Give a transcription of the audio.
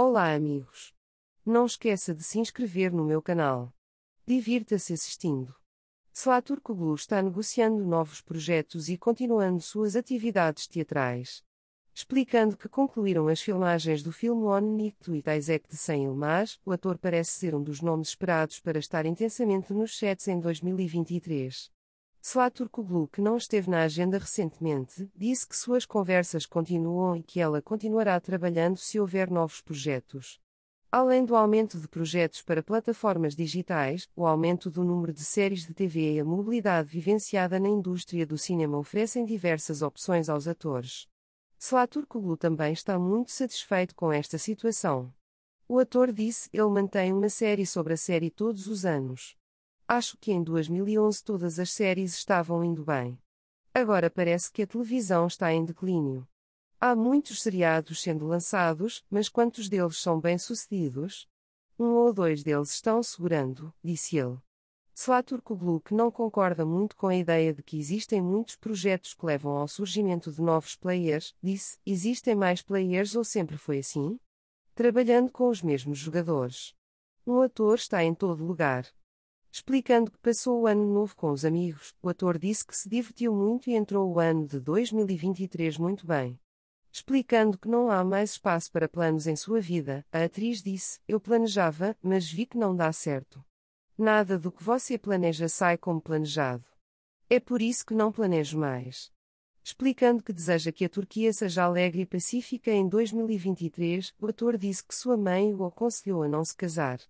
Olá, amigos! Não esqueça de se inscrever no meu canal. Divirta-se assistindo. Slatur está negociando novos projetos e continuando suas atividades teatrais. Explicando que concluíram as filmagens do filme On Nikto e Isaac de Sem Ilmaz, o ator parece ser um dos nomes esperados para estar intensamente nos sets em 2023. Suá Turkoglu, que não esteve na agenda recentemente, disse que suas conversas continuam e que ela continuará trabalhando se houver novos projetos. Além do aumento de projetos para plataformas digitais, o aumento do número de séries de TV e a mobilidade vivenciada na indústria do cinema oferecem diversas opções aos atores. Slatur Koglu também está muito satisfeito com esta situação. O ator disse: Ele mantém uma série sobre a série todos os anos. Acho que em 2011 todas as séries estavam indo bem. Agora parece que a televisão está em declínio. Há muitos seriados sendo lançados, mas quantos deles são bem-sucedidos? Um ou dois deles estão segurando, disse ele. Slatur Kugluk não concorda muito com a ideia de que existem muitos projetos que levam ao surgimento de novos players, disse: existem mais players ou sempre foi assim? Trabalhando com os mesmos jogadores. Um ator está em todo lugar. Explicando que passou o ano novo com os amigos, o ator disse que se divertiu muito e entrou o ano de 2023 muito bem. Explicando que não há mais espaço para planos em sua vida, a atriz disse: Eu planejava, mas vi que não dá certo. Nada do que você planeja sai como planejado. É por isso que não planejo mais. Explicando que deseja que a Turquia seja alegre e pacífica em 2023, o ator disse que sua mãe o aconselhou a não se casar.